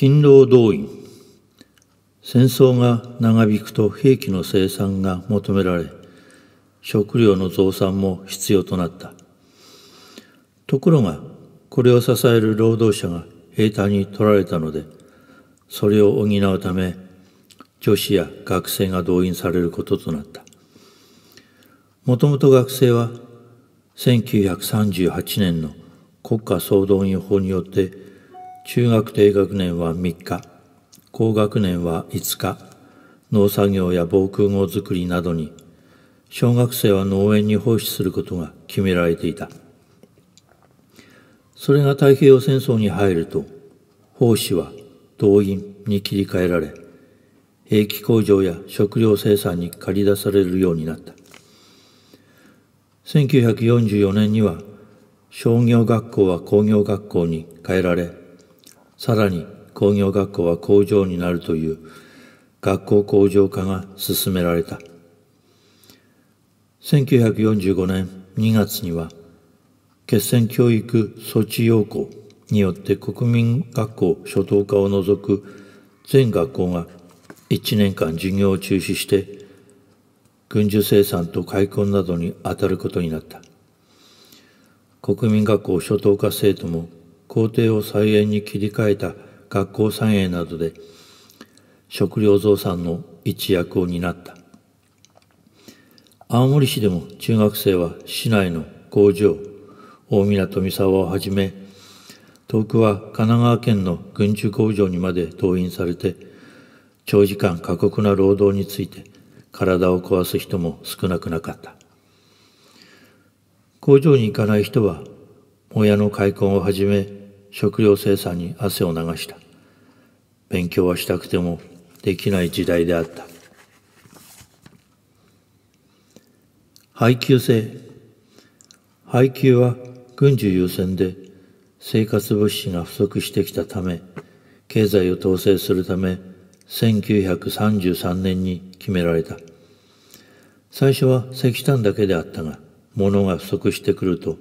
勤労動員戦争が長引くと兵器の生産が求められ食料の増産も必要となったところがこれを支える労働者が兵隊に取られたのでそれを補うため女子や学生が動員されることとなったもともと学生は1938年の国家総動員法によって中学低学年は3日、高学年は5日、農作業や防空壕作りなどに、小学生は農園に奉仕することが決められていた。それが太平洋戦争に入ると、奉仕は動員に切り替えられ、兵器工場や食料生産に駆り出されるようになった。1944年には商業学校は工業学校に変えられさらに工業学校は工場になるという学校工場化が進められた1945年2月には決戦教育措置要項によって国民学校初等科を除く全学校が1年間授業を中止して軍需生産と開墾などに当たることになった国民学校初等科生徒も校庭を菜園に切り替えた学校菜園などで食料増産の一役を担った青森市でも中学生は市内の工場大宮三沢をはじめ遠くは神奈川県の軍需工場にまで動員されて長時間過酷な労働について体を壊す人も少なくなかった工場に行かない人は親の開墾をはじめ食料生産に汗を流した。勉強はしたくてもできない時代であった。配給制。配給は軍需優先で生活物資が不足してきたため、経済を統制するため、1933年に決められた。最初は石炭だけであったが、物が不足してくると、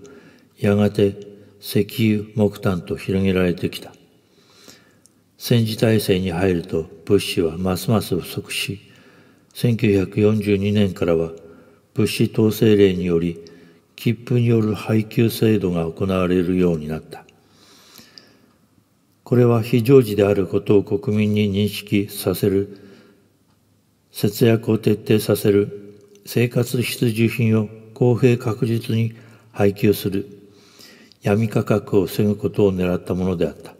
やがて石油、木炭と広げられてきた。戦時体制に入ると物資はますます不足し、1942年からは物資統制令により切符による配給制度が行われるようになった。これは非常時であることを国民に認識させる、節約を徹底させる、生活必需品を公平確実に配給する闇価格を防ぐことを狙ったものであった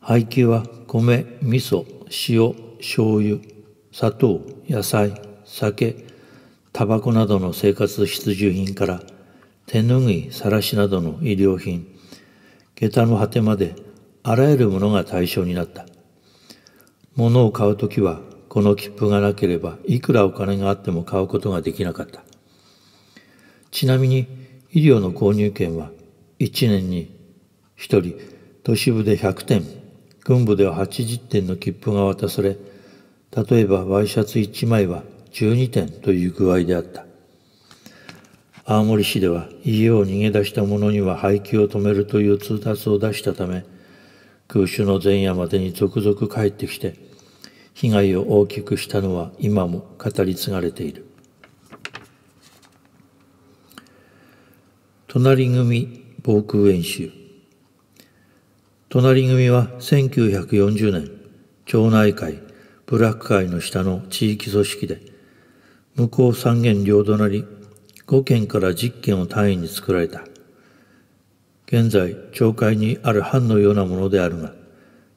配給は米味噌塩醤油砂糖野菜酒タバコなどの生活必需品から手ぬぐいさらしなどの衣料品下駄の果てまであらゆるものが対象になった物を買うときはこの切符がなければいくらお金があっても買うことができなかったちなみに医療の購入券は1年に1人都市部で100点軍部では80点の切符が渡され例えばワイシャツ1枚は12点という具合であった青森市では家を逃げ出した者には廃棄を止めるという通達を出したため空襲の前夜までに続々帰ってきて被害を大きくしたのは今も語り継がれている隣組防空演習隣組は1940年町内会ブラック会の下の地域組織で向こう三軒両隣5軒から10軒を単位に作られた現在町会にある藩のようなものであるが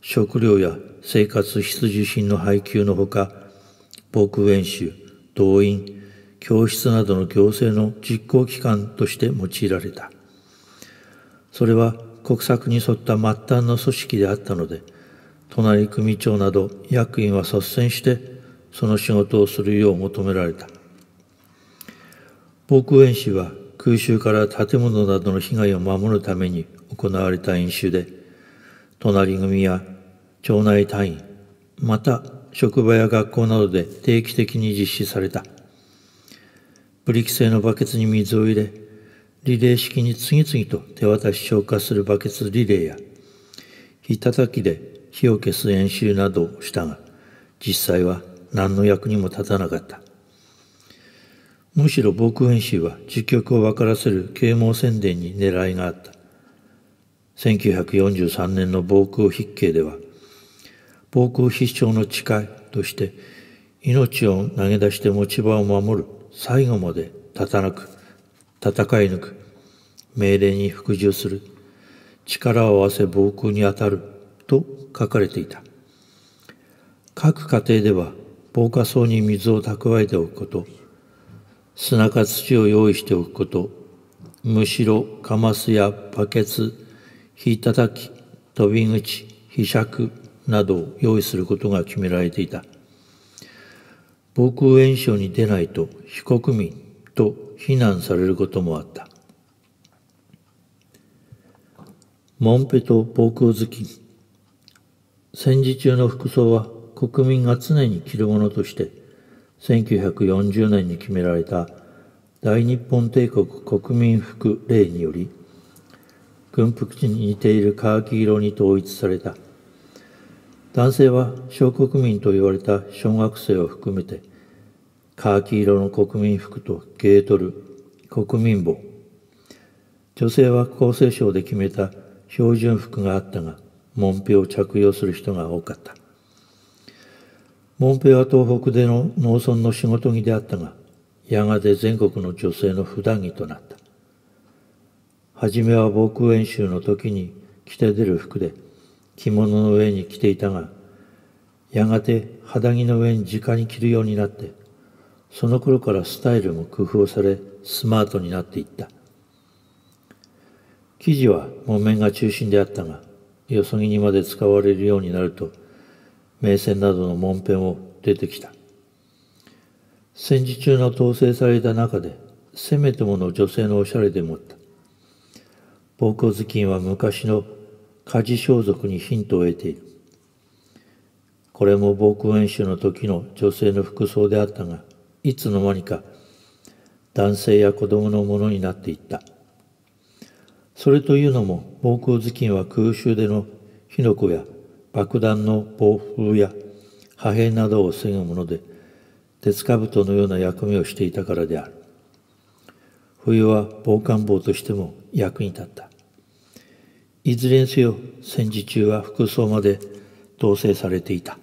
食料や生活必需品の配給のほか防空演習動員教室などの行政の実行機関として用いられたそれは国策に沿った末端の組織であったので隣組長など役員は率先してその仕事をするよう求められた防空演習は空襲から建物などの被害を守るために行われた演習で隣組や町内隊員、また職場や学校などで定期的に実施された。ブリキ製のバケツに水を入れ、リレー式に次々と手渡し消火するバケツリレーや、火たきで火を消す演習などをしたが、実際は何の役にも立たなかった。むしろ防空演習は実局を分からせる啓蒙宣伝に狙いがあった。1943年の防空筆記では、防空必勝の誓いとして、命を投げ出して持ち場を守る最後まで立たなく戦い抜く命令に服従する力を合わせ防空に当たると書かれていた各家庭では防火層に水を蓄えておくこと砂か土を用意しておくことむしろカマスやバケツ火たたき飛び口ひしゃくなどを用意することが決められていた。防空演習に出ないと非国民と非難されることもあった。モンペと防空頭巾。戦時中の服装は国民が常に着るものとして、1940年に決められた大日本帝国国民服令により、軍服に似ているカーキ色に統一された。男性は小国民と言われた小学生を含めて、カーキ色の国民服とゲートル、国民帽。女性は厚生省で決めた標準服があったが、門ンを着用する人が多かった。門ンは東北での農村の仕事着であったが、やがて全国の女性の普段着となった。初めは防空演習の時に着て出る服で、着物の上に着ていたが、やがて肌着の上に直に着るようになって、その頃からスタイルも工夫され、スマートになっていった。生地は木綿が中心であったが、よそぎにまで使われるようになると、名船などの門辺を出てきた。戦時中の統制された中で、せめてもの女性のおしゃれでもった。暴行頭巾は昔の家事装束にヒントを得ている。これも防空演習の時の女性の服装であったが、いつの間にか男性や子供のものになっていった。それというのも、防空頭巾は空襲での火の粉や爆弾の暴風や破片などを防ぐもので、鉄兜のような役目をしていたからである。冬は防寒帽としても役に立った。いずれにせよ戦時中は服装まで統制されていた